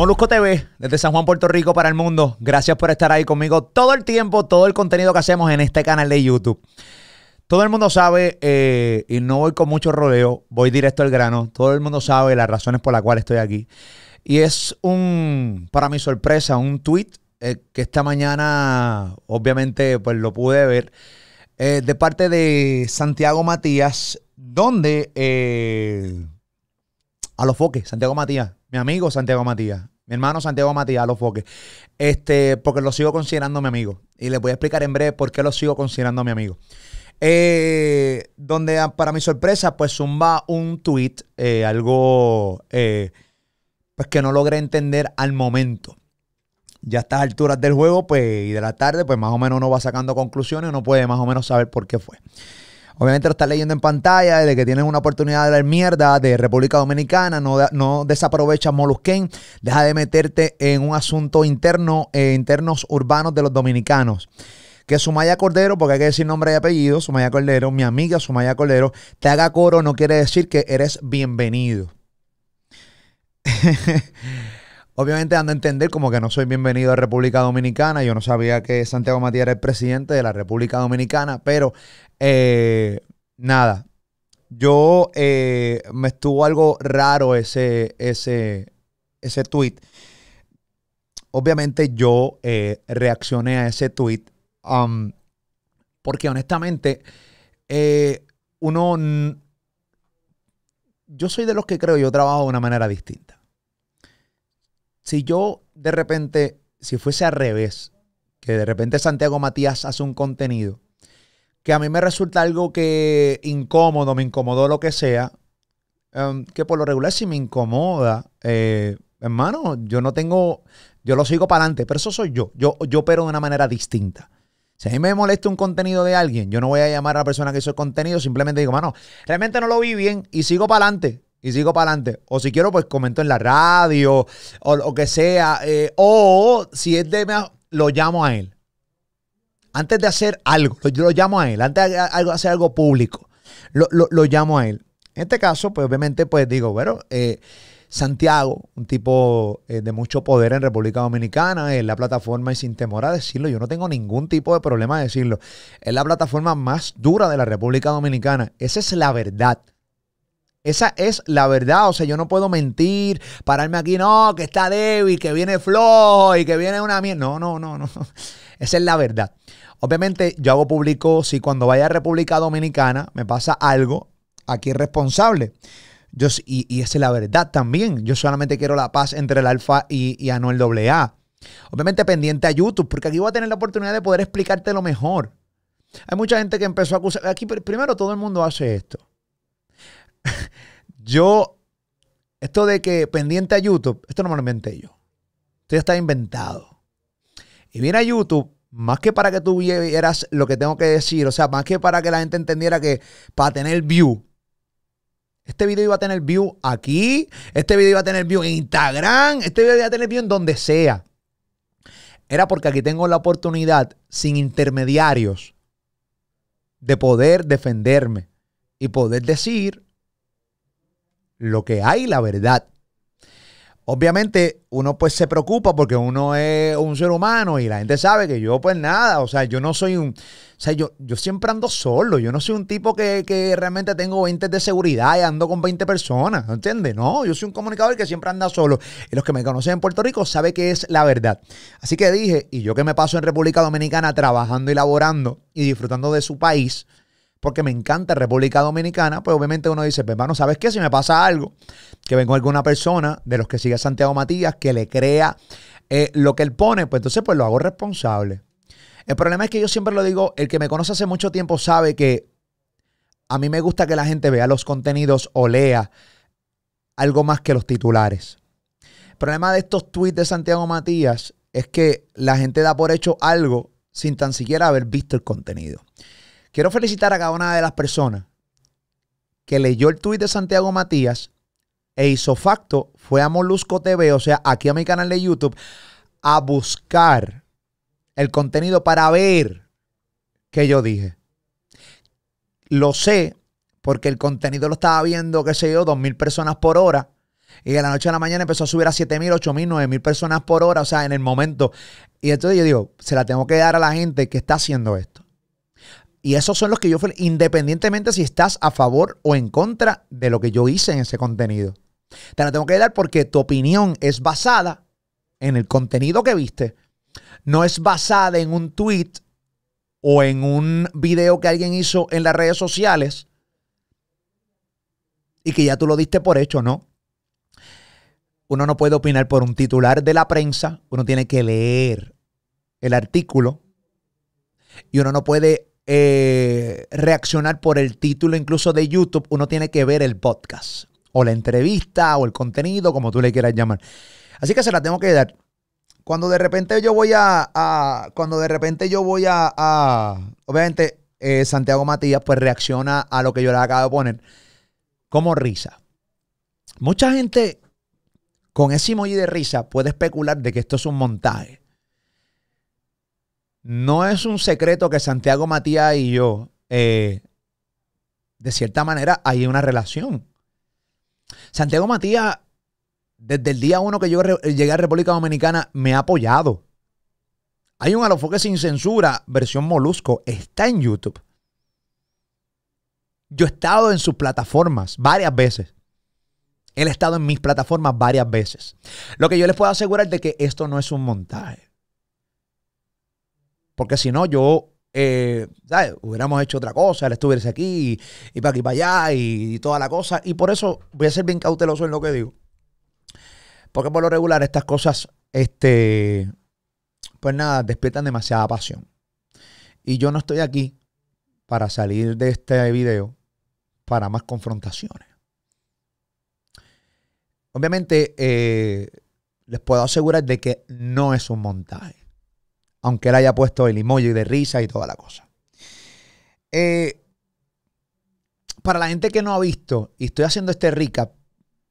Molusco TV, desde San Juan, Puerto Rico para el mundo. Gracias por estar ahí conmigo todo el tiempo, todo el contenido que hacemos en este canal de YouTube. Todo el mundo sabe, eh, y no voy con mucho rodeo, voy directo al grano. Todo el mundo sabe las razones por las cuales estoy aquí. Y es un, para mi sorpresa, un tweet eh, que esta mañana, obviamente, pues lo pude ver, eh, de parte de Santiago Matías, donde. a los foques, Santiago Matías, mi amigo Santiago Matías, mi hermano Santiago Matías, los foques. Este, porque lo sigo considerando mi amigo. Y les voy a explicar en breve por qué lo sigo considerando mi amigo. Eh, donde ah, para mi sorpresa, pues zumba un tweet, eh, algo eh, pues que no logré entender al momento. Ya a estas alturas del juego, pues, y de la tarde, pues más o menos uno va sacando conclusiones, no puede más o menos saber por qué fue. Obviamente lo estás leyendo en pantalla, de que tienes una oportunidad de la mierda de República Dominicana, no, no desaprovechas Molusquén, deja de meterte en un asunto interno, eh, internos urbanos de los dominicanos que Sumaya Cordero, porque hay que decir nombre y apellido, Sumaya Cordero, mi amiga Sumaya Cordero, te haga coro no quiere decir que eres bienvenido. Obviamente dando a entender como que no soy bienvenido a República Dominicana. Yo no sabía que Santiago Matías era el presidente de la República Dominicana, pero eh, nada. Yo eh, me estuvo algo raro ese, ese, ese tweet. Obviamente yo eh, reaccioné a ese tweet um, porque honestamente eh, uno... Yo soy de los que creo, yo trabajo de una manera distinta si yo de repente, si fuese al revés, que de repente Santiago Matías hace un contenido que a mí me resulta algo que incómodo, me incomodó lo que sea, em, que por lo regular si me incomoda, eh, hermano, yo no tengo, yo lo sigo para adelante, pero eso soy yo, yo, yo pero de una manera distinta. Si a mí me molesta un contenido de alguien, yo no voy a llamar a la persona que hizo el contenido, simplemente digo, hermano, realmente no lo vi bien y sigo para adelante y sigo para adelante. O si quiero, pues comento en la radio o lo que sea. Eh, o si es de lo llamo a él. Antes de hacer algo, yo lo llamo a él. Antes de hacer algo público, lo, llamo a él. En este caso, pues obviamente, pues digo, bueno, eh, Santiago, un tipo eh, de mucho poder en República Dominicana, es la plataforma y sin temor a decirlo, yo no tengo ningún tipo de problema de decirlo, es la plataforma más dura de la República Dominicana. Esa es la verdad. Esa es la verdad, o sea, yo no puedo mentir, pararme aquí, no, que está débil, que viene flojo y que viene una mierda. No, no, no, no. Esa es la verdad. Obviamente yo hago público, si cuando vaya a República Dominicana me pasa algo, aquí es responsable. Yo, y, y, esa es la verdad también. Yo solamente quiero la paz entre el Alfa y, y Anuel AA. Obviamente pendiente a YouTube, porque aquí voy a tener la oportunidad de poder explicarte lo mejor. Hay mucha gente que empezó a acusar. Aquí primero todo el mundo hace esto yo, esto de que pendiente a YouTube, esto no me lo inventé yo. Esto ya está inventado. Y viene a YouTube más que para que tú vieras lo que tengo que decir, o sea, más que para que la gente entendiera que para tener view, este video iba a tener view aquí, este video iba a tener view en Instagram, este video iba a tener view en donde sea. Era porque aquí tengo la oportunidad, sin intermediarios, de poder defenderme y poder decir lo que hay, la verdad. Obviamente uno pues se preocupa porque uno es un ser humano y la gente sabe que yo pues nada, o sea, yo no soy un, o sea, yo, yo siempre ando solo, yo no soy un tipo que, que realmente tengo 20 de seguridad y ando con 20 personas, ¿entiendes? No, yo soy un comunicador que siempre anda solo y los que me conocen en Puerto Rico saben que es la verdad. Así que dije, y yo que me paso en República Dominicana trabajando y laborando y disfrutando de su país, porque me encanta República Dominicana, pues obviamente uno dice, pero pues, hermano, ¿sabes qué? Si me pasa algo, que vengo alguna persona de los que sigue Santiago Matías, que le crea eh, lo que él pone, pues entonces pues lo hago responsable. El problema es que yo siempre lo digo, el que me conoce hace mucho tiempo sabe que a mí me gusta que la gente vea los contenidos o lea algo más que los titulares. El problema de estos tweets de Santiago Matías es que la gente da por hecho algo sin tan siquiera haber visto el contenido. Quiero felicitar a cada una de las personas que leyó el tuit de Santiago Matías e hizo facto, fue a Molusco TV, o sea, aquí a mi canal de YouTube, a buscar el contenido para ver que yo dije. Lo sé porque el contenido lo estaba viendo, qué sé yo, dos mil personas por hora. Y de la noche a la mañana empezó a subir a 7.000, mil, 9.000 mil, mil personas por hora, o sea, en el momento. Y entonces yo digo, se la tengo que dar a la gente que está haciendo esto. Y esos son los que yo, independientemente si estás a favor o en contra de lo que yo hice en ese contenido. Te lo tengo que dar porque tu opinión es basada en el contenido que viste. No es basada en un tweet o en un video que alguien hizo en las redes sociales y que ya tú lo diste por hecho, ¿no? Uno no puede opinar por un titular de la prensa, uno tiene que leer el artículo y uno no puede eh, reaccionar por el título incluso de YouTube, uno tiene que ver el podcast o la entrevista o el contenido, como tú le quieras llamar. Así que se la tengo que dar. Cuando de repente yo voy a, cuando de repente yo voy a, obviamente eh, Santiago Matías pues reacciona a lo que yo le acabo de poner como risa. Mucha gente con ese emoji de risa puede especular de que esto es un montaje. No es un secreto que Santiago Matías y yo, eh, de cierta manera, hay una relación. Santiago Matías, desde el día uno que yo llegué a República Dominicana, me ha apoyado. Hay un Alofoque sin censura, versión Molusco, está en YouTube. Yo he estado en sus plataformas varias veces. Él ha estado en mis plataformas varias veces. Lo que yo les puedo asegurar es de que esto no es un montaje. Porque si no, yo, eh, Hubiéramos hecho otra cosa, él estuviese aquí y, para aquí, para allá y, toda la cosa. Y por eso voy a ser bien cauteloso en lo que digo. Porque por lo regular estas cosas, este, pues nada, despiertan demasiada pasión. Y yo no estoy aquí para salir de este video para más confrontaciones. Obviamente, eh, les puedo asegurar de que no es un montaje aunque él haya puesto el y de risa y toda la cosa. Eh, para la gente que no ha visto, y estoy haciendo este recap,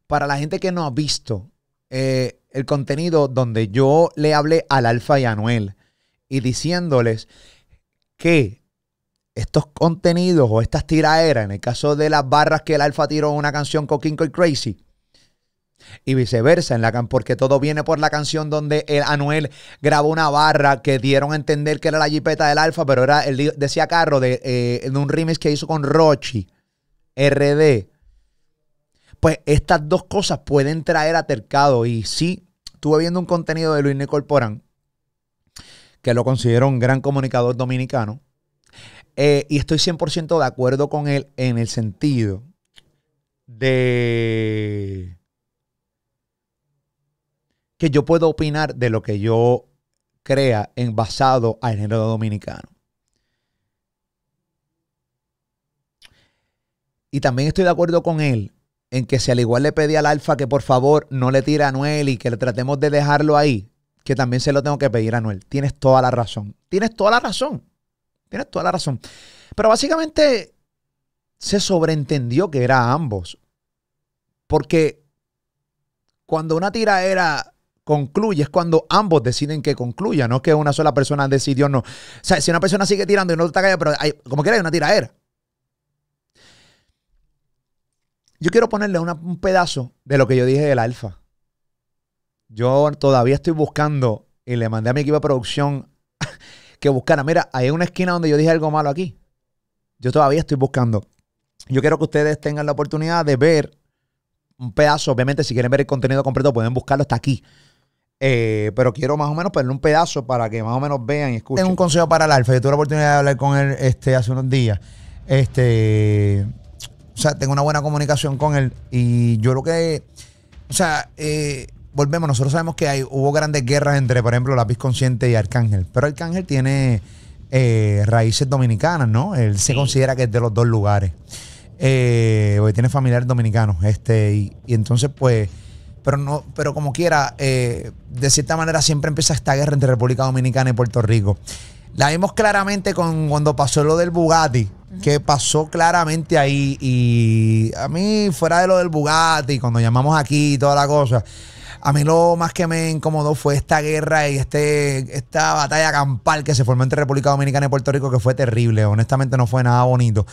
para la gente que no ha visto eh, el contenido donde yo le hablé al Alfa y a Anuel y diciéndoles que estos contenidos o estas tiraderas, en el caso de las barras que el Alfa tiró en una canción con Kinko y Crazy, y viceversa, en la porque todo viene por la canción donde Anuel grabó una barra que dieron a entender que era la jipeta del Alfa, pero era el, decía Carro eh, de, un remix que hizo con Rochi, RD. Pues estas dos cosas pueden traer atercado y sí, estuve viendo un contenido de Luis Nicol que lo considero un gran comunicador dominicano, eh, y estoy 100% de acuerdo con él en el sentido de que yo puedo opinar de lo que yo crea en basado al género dominicano. Y también estoy de acuerdo con él en que si al igual le pedí al Alfa que por favor no le tire a Anuel y que le tratemos de dejarlo ahí, que también se lo tengo que pedir a Noel. Tienes toda la razón. Tienes toda la razón. Tienes toda la razón. Pero básicamente se sobreentendió que era ambos. Porque cuando una tira era concluye, es cuando ambos deciden que concluya, no que una sola persona decidió no. O sea, si una persona sigue tirando y no está callada, pero como quiera hay una tiraera Yo quiero ponerle un pedazo de lo que yo dije del alfa. Yo todavía estoy buscando y le mandé a mi equipo de producción que buscara. Mira, hay una esquina donde yo dije algo malo aquí. Yo todavía estoy buscando. Yo quiero que ustedes tengan la oportunidad de ver un pedazo. Obviamente, si quieren ver el contenido completo, pueden buscarlo. hasta aquí. Eh, pero quiero más o menos ponerle un pedazo para que más o menos vean y escuchen. Tengo un consejo para el Alfa. Yo tuve la oportunidad de hablar con él este, hace unos días. Este, o sea, tengo una buena comunicación con él. Y yo lo que. O sea, eh, volvemos. Nosotros sabemos que hay, hubo grandes guerras entre, por ejemplo, Lápiz Consciente y Arcángel. Pero Arcángel tiene eh, raíces dominicanas, ¿no? Él se considera que es de los dos lugares. porque tiene familiares dominicanos. Este, y entonces, pues pero no, pero como quiera, eh, de cierta manera siempre empieza esta guerra entre República Dominicana y Puerto Rico. La vimos claramente con, cuando pasó lo del Bugatti, que pasó claramente ahí. Y a mí, fuera de lo del Bugatti, cuando llamamos aquí y toda la cosa, a mí lo más que me incomodó fue esta guerra y este, esta batalla campal que se formó entre República Dominicana y Puerto Rico, que fue terrible. Honestamente, no fue nada bonito.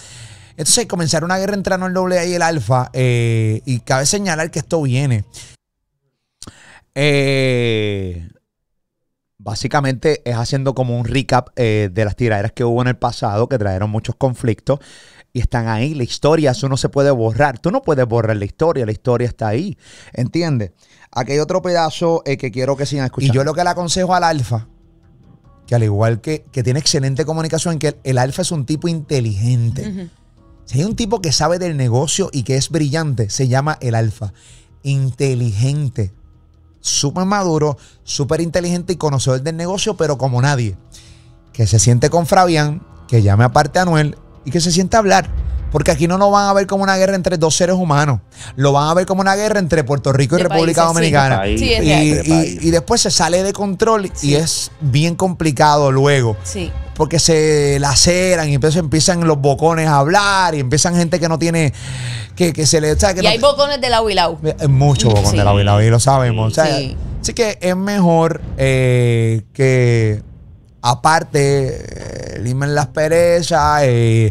Entonces, comenzar una guerra entre el A y el Alfa, eh, y cabe señalar que esto viene eh, básicamente es haciendo como un recap eh, de las tiraderas que hubo en el pasado que trajeron muchos conflictos y están ahí. La historia, eso no se puede borrar. Tú no puedes borrar la historia, la historia está ahí. ¿Entiendes? Aquí hay otro pedazo eh, que quiero que sigan escuchando. Y yo lo que le aconsejo al alfa, que al igual que, que tiene excelente comunicación, que el, alfa es un tipo inteligente. Si hay un tipo que sabe del negocio y que es brillante, se llama el alfa. Inteligente, súper maduro, súper inteligente y conocedor del negocio, pero como nadie. Que se siente con Fabián, que llame aparte a Anuel y que se sienta a hablar. Porque aquí no lo van a ver como una guerra entre dos seres humanos. Lo van a ver como una guerra entre Puerto Rico y República Dominicana. y, después se sale de control y es bien complicado luego. Sí porque se laceran y empiezan los bocones a hablar y empiezan gente que no tiene que, se le y hay bocones de la eh, muchos bocones de la y lo sabemos así que es mejor eh, que aparte, eh, limen las perezas, eh,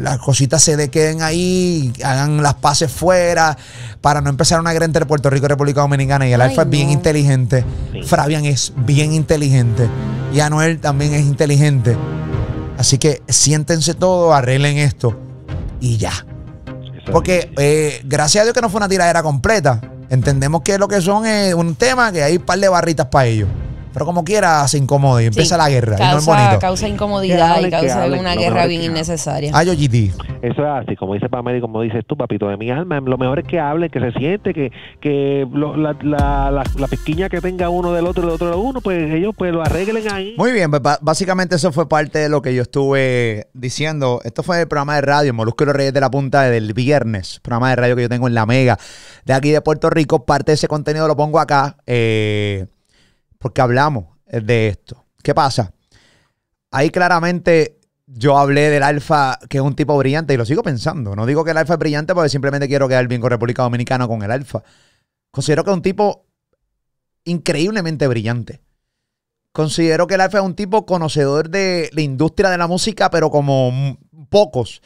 las cositas se de queden ahí, hagan las pases fuera, para no empezar una guerra entre Puerto Rico y República Dominicana. Y el Alfa es bien inteligente, Fabian es bien inteligente y Anuel también es inteligente. Así que siéntense todos, arreglen esto y ya. Porque eh, gracias a Dios que no fue una tiradera completa. Entendemos que lo que son es un tema que hay un par de barritas para ellos. Pero como quiera se incomode y empieza la guerra. y no es bonito. causa incomodidad y causa una guerra bien innecesaria. Ay, ah, OGT. Eso es así, como dice Pamela y como dices tú, papito de mi alma, lo mejor es que hable, que se siente, que, que la, la, que tenga uno del otro del otro de uno, pues ellos pues lo arreglen ahí. Muy bien, pues, básicamente eso fue parte de lo que yo estuve diciendo. Esto fue el programa de radio, Molusco y los Reyes de la Punta del viernes, programa de radio que yo tengo en La Mega, de aquí de Puerto Rico. Parte de ese contenido lo pongo acá. Eh, porque hablamos eh, de esto. ¿Qué pasa? Ahí claramente yo hablé del Alfa, que es un tipo brillante, y lo sigo pensando. No digo que el Alfa es brillante porque simplemente quiero quedar bien con República Dominicana con el Alfa. Considero que es un tipo increíblemente brillante. Considero que el Alfa es un tipo conocedor de la industria de la música, pero como pocos.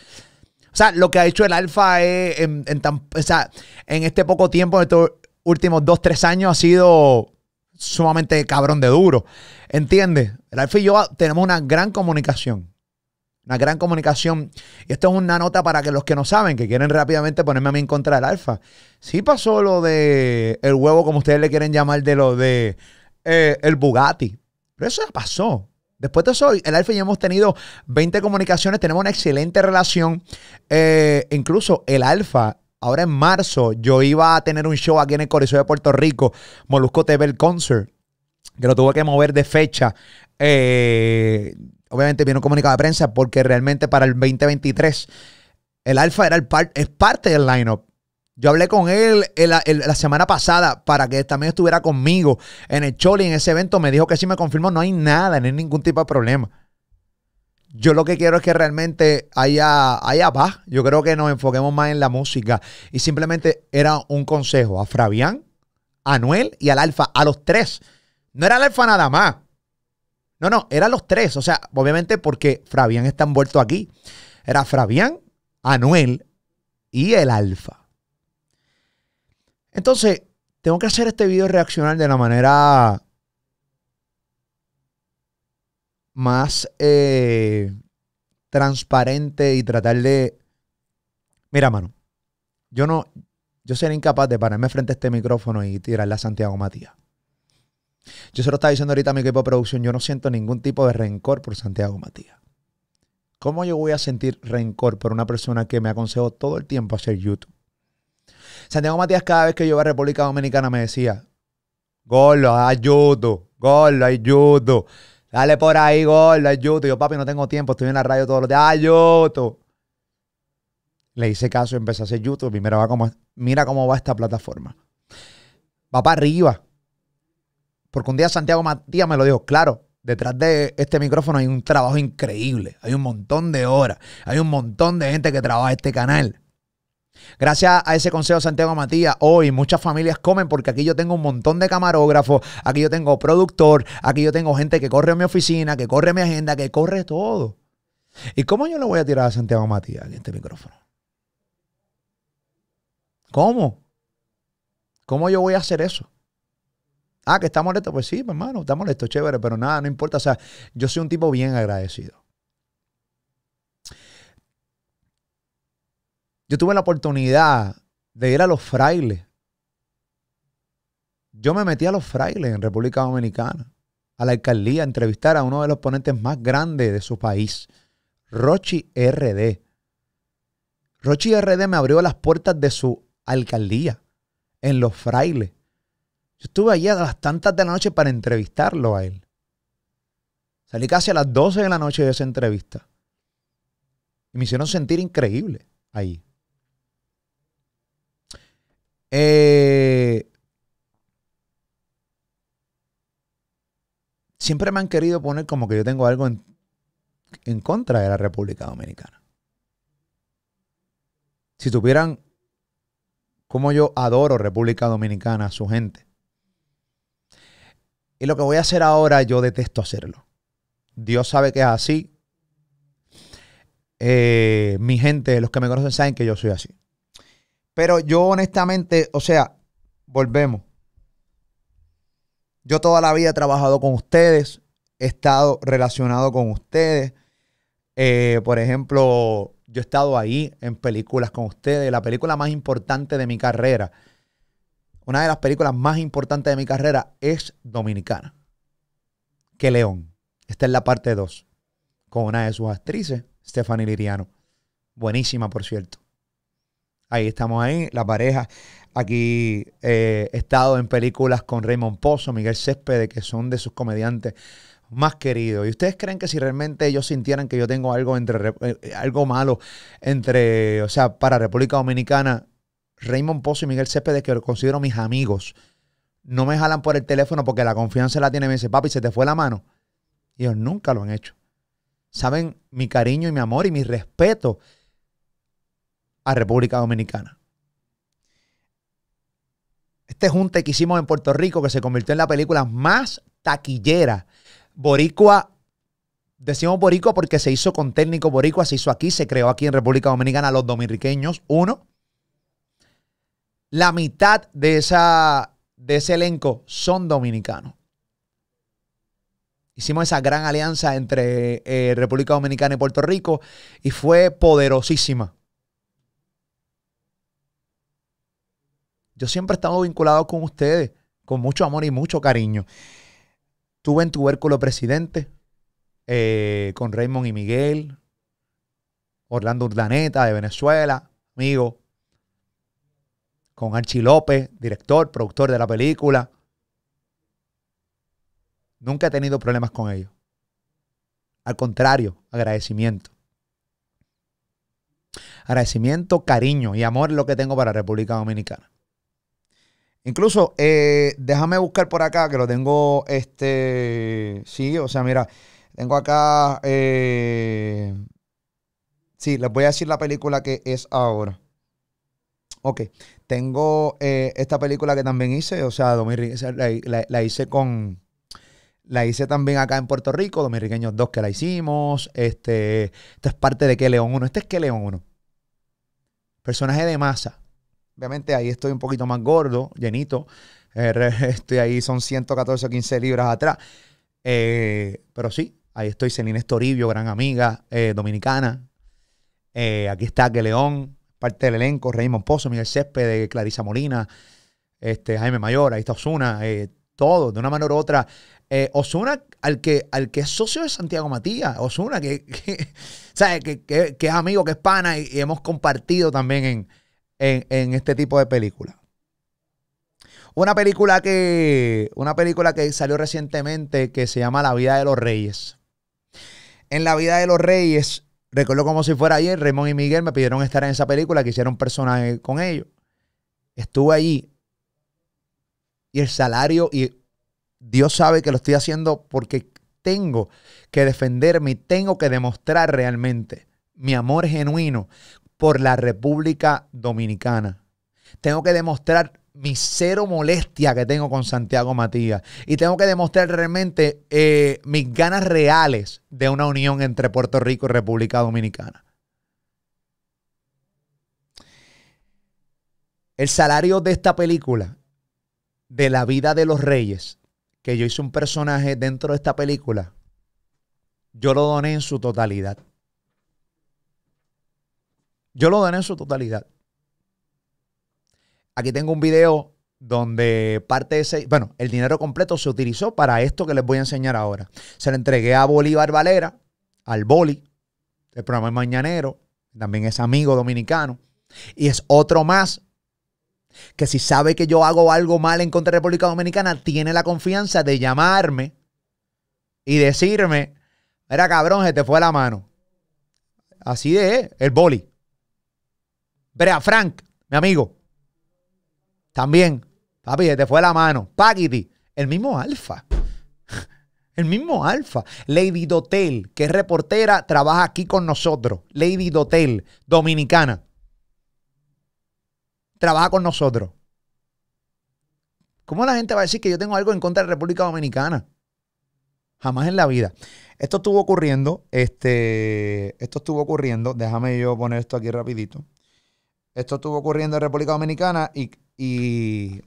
O sea, lo que ha hecho el Alfa es en, en este poco tiempo, en estos últimos dos, tres años, ha sido sumamente cabrón de duro. ¿Entiendes? El Alfa y yo tenemos una gran comunicación. Una gran comunicación. Y esto es una nota para que los que no saben, que quieren rápidamente ponerme a mí en contra del Alfa. Sí pasó lo de el huevo, como ustedes le quieren llamar, de lo de eh, el Bugatti. Pero eso ya pasó. Después de eso, el Alfa y yo hemos tenido 20 comunicaciones, tenemos una excelente relación. Eh, incluso el Alfa Ahora en marzo yo iba a tener un show aquí en el Coliseo de Puerto Rico, Molusco TV el Concert, que lo tuve que mover de fecha. Eh, obviamente vino un comunicado de prensa porque realmente para el 2023 el Alfa era es parte del lineup. Yo hablé con él la semana pasada para que también estuviera conmigo en el Choli, en ese evento. Me dijo que si me confirmó, no hay nada, no hay ningún tipo de problema yo lo que quiero es que realmente haya, haya paz. Yo creo que nos enfoquemos más en la música. Y simplemente era un consejo a Fabián, a Noel y al Alfa, a los tres. No era el Alfa nada más. No, no, eran los tres. O sea, obviamente porque Fabián está envuelto aquí. Era Fabián, Anuel y el Alfa. Entonces, tengo que hacer este video reaccionar de la manera más eh, transparente y tratar de... Mira, mano, yo no, yo sería incapaz de pararme frente a este micrófono y tirarle a Santiago Matías. Yo se lo estaba diciendo ahorita a mi equipo de producción, yo no siento ningún tipo de rencor por Santiago Matías. ¿Cómo yo voy a sentir rencor por una persona que me aconsejó todo el tiempo hacer YouTube? Santiago Matías cada vez que yo iba a República Dominicana me decía, ¡Gol, ayudo, ¡Gol, ayudo Dale por ahí, gordo, es YouTube. Yo, papi, no tengo tiempo, estoy en la radio todos los días. ¡Ah, YouTube! Le hice caso, y empecé a hacer YouTube va como mira cómo va esta plataforma. Va para arriba. Porque un día Santiago Matías me lo dijo, claro, detrás de este micrófono hay un trabajo increíble, hay un montón de horas, hay un montón de gente que trabaja este canal. Gracias a ese consejo Santiago Matías, hoy muchas familias comen porque aquí yo tengo un montón de camarógrafos, aquí yo tengo productor, aquí yo tengo gente que corre a mi oficina, que corre a mi agenda, que corre todo. ¿Y cómo yo le voy a tirar a Santiago Matías en este micrófono? ¿Cómo? ¿Cómo yo voy a hacer eso? Ah, que está molesto. Pues sí, pues, hermano, está molesto, chévere, pero nada, no importa. O sea, yo soy un tipo bien agradecido. Yo tuve la oportunidad de ir a los frailes. Yo me metí a los frailes en República Dominicana, a la alcaldía, a entrevistar a uno de los ponentes más grandes de su país, Rochi RD. Rochi RD me abrió las puertas de su alcaldía en los frailes. Yo estuve allí a las tantas de la noche para entrevistarlo a él. Salí casi a las 12 de la noche de esa entrevista. Y me hicieron sentir increíble ahí. Eh, siempre me han querido poner como que yo tengo algo en, contra de la República Dominicana. Si tuvieran como yo adoro República Dominicana, su gente. Y lo que voy a hacer ahora, yo detesto hacerlo. Dios sabe que es así. Eh, mi gente, los que me conocen saben que yo soy así. Pero yo honestamente, o sea, volvemos. Yo toda la vida he trabajado con ustedes, he estado relacionado con ustedes. Eh, por ejemplo, yo he estado ahí en películas con ustedes. La película más importante de mi carrera, una de las películas más importantes de mi carrera es Dominicana. Que León. Esta es la parte 2. Con una de sus actrices, Stephanie Liriano. Buenísima, por cierto. Ahí estamos ahí, la pareja. Aquí eh, he estado en películas con Raymond Pozo, Miguel Céspedes, que son de sus comediantes más queridos. ¿Y ustedes creen que si realmente ellos sintieran que yo tengo algo, entre, eh, algo malo entre, o sea, para República Dominicana, Raymond Pozo y Miguel Céspedes, que los considero mis amigos, no me jalan por el teléfono porque la confianza la tiene. Me dice, papi, se te fue la mano. Y ellos nunca lo han hecho. Saben mi cariño y mi amor y mi respeto República Dominicana. Este junte que hicimos en Puerto Rico, que se convirtió en la película más taquillera. Boricua, decimos boricua porque se hizo con técnico boricua, se hizo aquí, se creó aquí en República Dominicana los dominiqueños, uno. La mitad de, esa, de ese elenco son dominicanos. Hicimos esa gran alianza entre eh, República Dominicana y Puerto Rico y fue poderosísima. Yo siempre he estado vinculado con ustedes, con mucho amor y mucho cariño. Tuve en Tubérculo Presidente, eh, con Raymond y Miguel, Orlando Urdaneta de Venezuela, amigo, con Archie López, director, productor de la película. Nunca he tenido problemas con ellos. Al contrario, agradecimiento. Agradecimiento, cariño y amor es lo que tengo para República Dominicana. Incluso, eh, déjame buscar por acá, que lo tengo, este, sí, o sea, mira, tengo acá, eh, sí, les voy a decir la película que es ahora. Ok, tengo eh, esta película que también hice, o sea, la, hice con, la hice también acá en Puerto Rico, Dominriqueños 2 que la hicimos, este, esto es parte de Que León 1, este es Que León 1, personaje de masa, Obviamente ahí estoy un poquito más gordo, llenito. Eh, estoy ahí, son 114 o 15 libras atrás. Eh, pero sí, ahí estoy, Celina Estoribio, gran amiga eh, dominicana. aquí está Que León, parte del elenco, Raymond Pozo, Miguel Césped, Clarisa Molina, este, Jaime Mayor, ahí está Osuna, todo, de una manera u otra. Osuna, al que, al que es socio de Santiago Matías, Osuna, que, que, que, que, es amigo, que es pana, y hemos compartido también en, en, este tipo de películas. Una película que. Una película que salió recientemente que se llama La vida de los Reyes. En La vida de los Reyes, recuerdo como si fuera ayer, Raymond y Miguel me pidieron estar en esa película, que hicieron personaje con ellos. Estuve allí. Y el salario, y Dios sabe que lo estoy haciendo porque tengo que defenderme y tengo que demostrar realmente mi amor genuino por la República Dominicana. Tengo que demostrar mi cero molestia que tengo con Santiago Matías. Y tengo que demostrar realmente eh, mis ganas reales de una unión entre Puerto Rico y República Dominicana. El salario de esta película, de la vida de los reyes, que yo hice un personaje dentro de esta película, yo lo doné en su totalidad. Yo lo doné en su totalidad. Aquí tengo un video donde parte de ese, bueno, el dinero completo se utilizó para esto que les voy a enseñar ahora. Se lo entregué a Bolívar Valera, al Boli, el programa es Mañanero, también es amigo dominicano, y es otro más que si sabe que yo hago algo mal en contra de República Dominicana, tiene la confianza de llamarme y decirme, era cabrón, se te fue la mano. Así de, el Boli. Brea Frank, mi amigo. También. Papi, te fue la mano. Pagiti el mismo Alfa. El mismo Alfa. Lady Dotel, que es reportera, trabaja aquí con nosotros. Lady Dotel, dominicana. Trabaja con nosotros. ¿Cómo la gente va a decir que yo tengo algo en contra de la República Dominicana? Jamás en la vida. Esto estuvo ocurriendo, este, esto estuvo ocurriendo, déjame yo poner esto aquí rapidito. Esto estuvo ocurriendo en República Dominicana y, y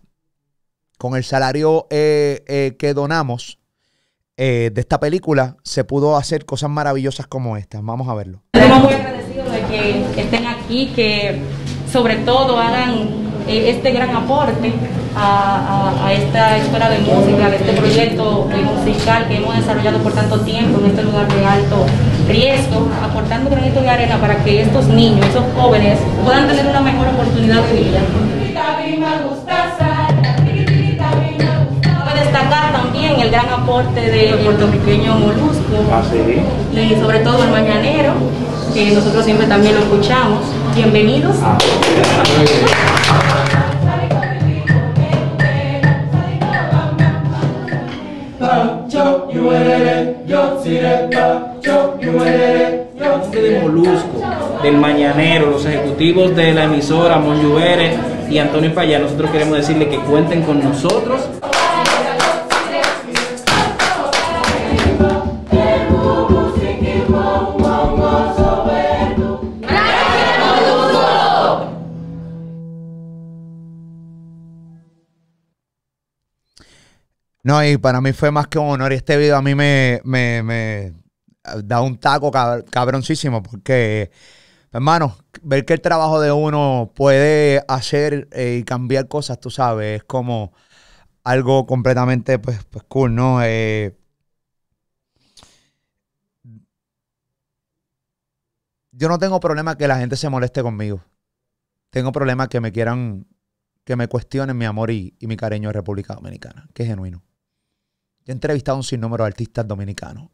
con el salario eh, eh, que donamos eh, de esta película se pudo hacer cosas maravillosas como estas. Vamos a verlo. Estamos muy agradecidos de que estén aquí, que sobre todo hagan este gran aporte a, a, esta escuela de música, a este proyecto musical que hemos desarrollado por tanto tiempo en este lugar de alto riesgo, aportando granito de arena para que estos niños, esos jóvenes, puedan tener una mejor oportunidad de vida. Destacar también el gran aporte del puertorriqueño Molusco ah, y sobre todo el mañanero, que nosotros siempre también lo escuchamos. Bienvenidos. Ah, del Mañanero, los ejecutivos de la emisora, Monjuérez y Antonio Payá, nosotros queremos decirle que cuenten con nosotros. No, y para mí fue más que un honor. Y este video a mí me, me da un taco cabroncísimo porque Hermano, ver que el trabajo de uno puede hacer eh, y cambiar cosas, tú sabes, es como algo completamente pues, pues cool, ¿no? Eh, yo no tengo problema que la gente se moleste conmigo. Tengo problema que me quieran, que me cuestionen mi amor y, mi cariño a República Dominicana, que es genuino. Yo he entrevistado a un sinnúmero de artistas dominicanos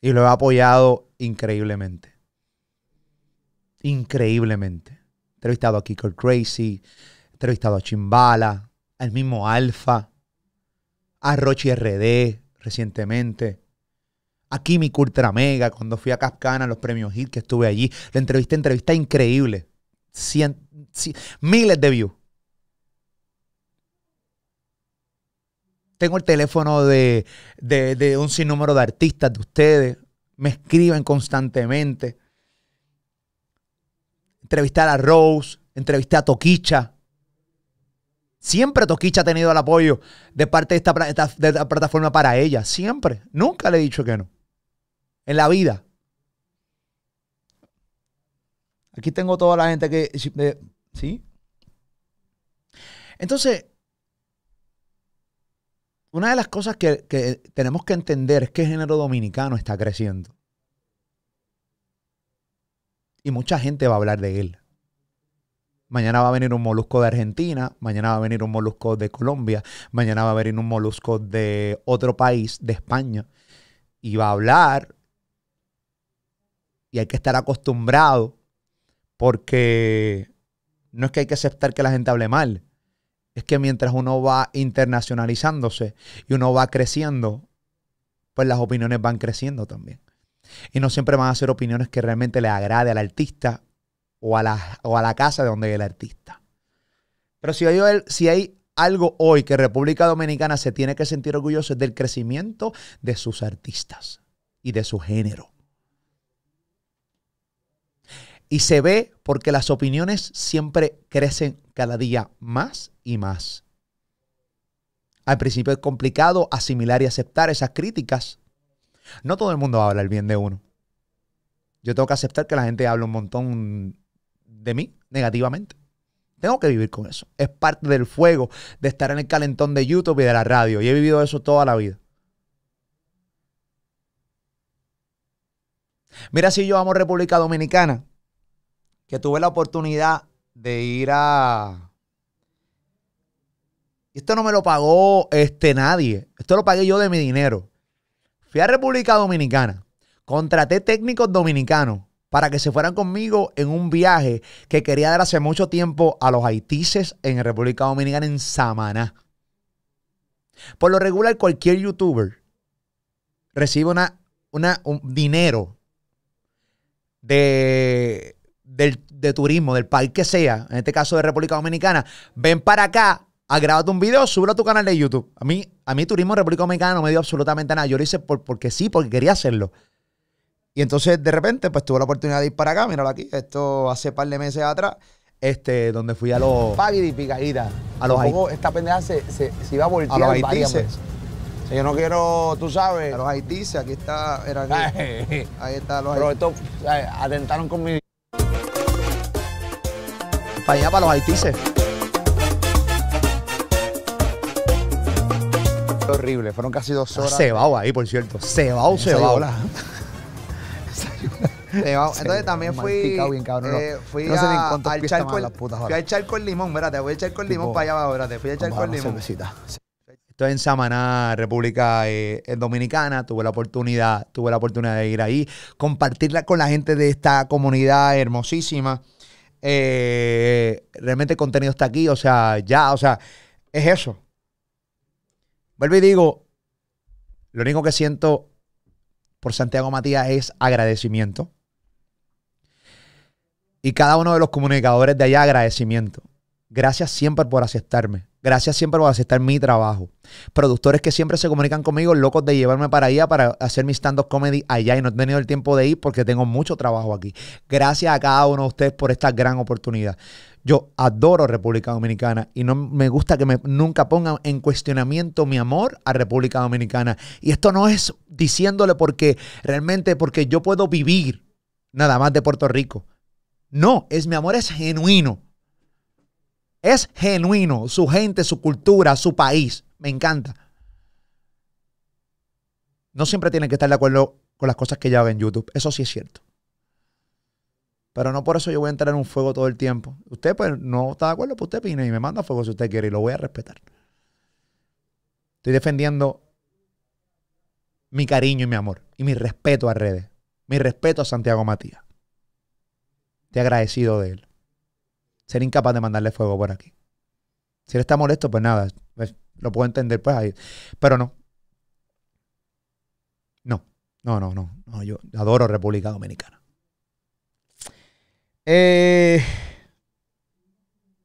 y lo he apoyado increíblemente increíblemente. He entrevistado a Kiko Crazy, he entrevistado a Chimbala, al mismo Alfa, a Rochi RD recientemente, a Kimi Ultra Mega cuando fui a Cascana, los premios Hit que estuve allí. La entrevista, entrevista increíble. Cien, miles de views. Tengo el teléfono de, de, de un sinnúmero de artistas de ustedes. Me escriben constantemente entrevistar a Rose, entrevisté a Toquicha. Siempre Toquicha ha tenido el apoyo de parte de esta, plataforma para ella. Siempre. Nunca le he dicho que no. En la vida. Aquí tengo toda la gente que... ¿Sí? Entonces, una de las cosas que, que, tenemos que entender es que el género dominicano está creciendo. Y mucha gente va a hablar de él. Mañana va a venir un molusco de Argentina, mañana va a venir un molusco de Colombia, mañana va a venir un molusco de otro país, de España, y va a hablar. Y hay que estar acostumbrado porque no es que hay que aceptar que la gente hable mal, es que mientras uno va internacionalizándose y uno va creciendo, pues las opiniones van creciendo también. Y no siempre van a ser opiniones que realmente le agrade al artista o a la, la casa de donde es el artista. Pero si hay, si hay algo hoy que República Dominicana se tiene que sentir orgulloso es del crecimiento de sus artistas y de su género. Y se ve porque las opiniones siempre crecen cada día más y más. Al principio es complicado asimilar y aceptar esas críticas, no todo el mundo habla el bien de uno. Yo tengo que aceptar que la gente habla un montón de mí negativamente. Tengo que vivir con eso. Es parte del fuego de estar en el calentón de YouTube y de la radio. Y he vivido eso toda la vida. Mira, si yo amo República Dominicana, que tuve la oportunidad de ir a. Esto no me lo pagó este, nadie. Esto lo pagué yo de mi dinero. Fui a República Dominicana, contraté técnicos dominicanos para que se fueran conmigo en un viaje que quería dar hace mucho tiempo a los haitises en República Dominicana, en Samaná. Por lo regular, cualquier youtuber recibe una, un dinero de, de turismo, del país que sea, en este caso de República Dominicana. Ven para acá a ah, grabarte un video, súbelo a tu canal de YouTube. A mí, a mí turismo en República Dominicana no me dio absolutamente nada. Yo lo hice por, porque sí, porque quería hacerlo. Y entonces, de repente, pues tuve la oportunidad de ir para acá, míralo aquí, esto hace par de meses atrás, este, donde fui a los... y picadita. A los Esta pendeja se, se, iba a voltear a los yo no quiero, tú sabes... A los haitises, aquí está... Era aquí. Ahí está Pero esto, eh, atentaron con mi... Para allá, para los haitises. Horrible, fueron casi dos ah, horas. Cebao ahí, por cierto. se cebao. Entonces también fui, bien, cabrón, eh, fui no a, al putas, fui a charco el limón, espérate, voy a echar el limón para allá abajo, espérate, fui a echar con limón. Estoy en Samaná, República eh, eh, Dominicana. Tuve la oportunidad, tuve la oportunidad de ir ahí, compartirla con la gente de esta comunidad hermosísima. Eh, realmente el contenido está aquí, o sea, ya, o sea, es eso. Vuelvo y digo, lo único que siento por Santiago Matías es agradecimiento. Y cada uno de los comunicadores de allá, agradecimiento. Gracias siempre por aceptarme. Gracias siempre por aceptar mi trabajo. Productores que siempre se comunican conmigo, locos de llevarme para allá para hacer mis stand-up comedy allá y no he tenido el tiempo de ir porque tengo mucho trabajo aquí. Gracias a cada uno de ustedes por esta gran oportunidad. Yo adoro República Dominicana y no me gusta que me, nunca pongan en cuestionamiento mi amor a República Dominicana. Y esto no es diciéndole porque realmente porque yo puedo vivir nada más de Puerto Rico. No, es mi amor es genuino. Es genuino, su gente, su cultura, su país. Me encanta. No siempre tienen que estar de acuerdo con las cosas que ya ve en YouTube. Eso sí es cierto. Pero no por eso yo voy a entrar en un fuego todo el tiempo. Usted pues no está de acuerdo, pues usted opina y me manda fuego si usted quiere y lo voy a respetar. Estoy defendiendo mi cariño y mi amor y mi respeto a redes. Mi respeto a Santiago Matías. Te agradecido de él. Ser incapaz de mandarle fuego por aquí. Si él está molesto, pues nada, pues, lo puedo entender, pues ahí. Pero No, no, no, no. no yo adoro República Dominicana. Eh,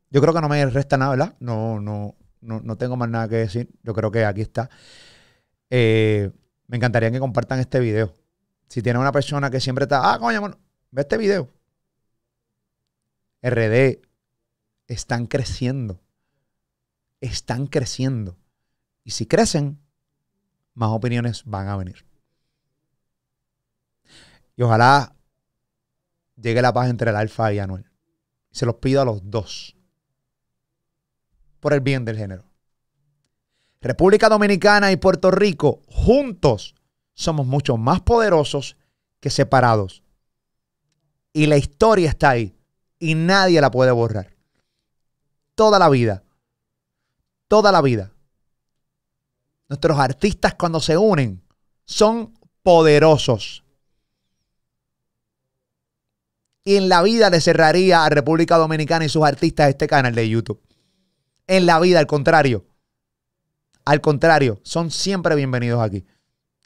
yo creo que no me resta nada, ¿verdad? No, no, no, no, tengo más nada que decir. Yo creo que aquí está. Eh, me encantaría que compartan este video. Si tiene una persona que siempre está, ah, coño, mano, ve este video. RD están creciendo. Están creciendo. Y si crecen, más opiniones van a venir. Y ojalá llegue la paz entre el Alfa y Anuel. Se los pido a los dos. Por el bien del género. República Dominicana y Puerto Rico, juntos, somos mucho más poderosos que separados. Y la historia está ahí. Y nadie la puede borrar. Toda la vida. Toda la vida. Nuestros artistas cuando se unen son poderosos. Y en la vida le cerraría a República Dominicana y sus artistas este canal de YouTube. En la vida, al contrario. Al contrario, son siempre bienvenidos aquí,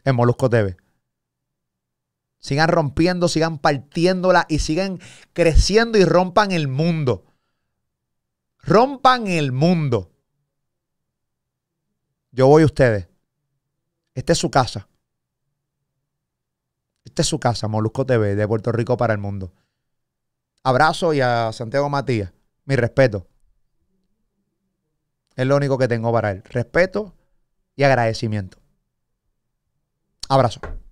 en Molusco TV. Sigan rompiendo, sigan partiéndola y sigan creciendo y rompan el mundo. Rompan el mundo. Yo voy a ustedes. Esta es su casa. Esta es su casa, Molusco TV, de Puerto Rico para el mundo. Abrazo y a Santiago Matías, mi respeto. Es lo único que tengo para él. Respeto y agradecimiento. Abrazo.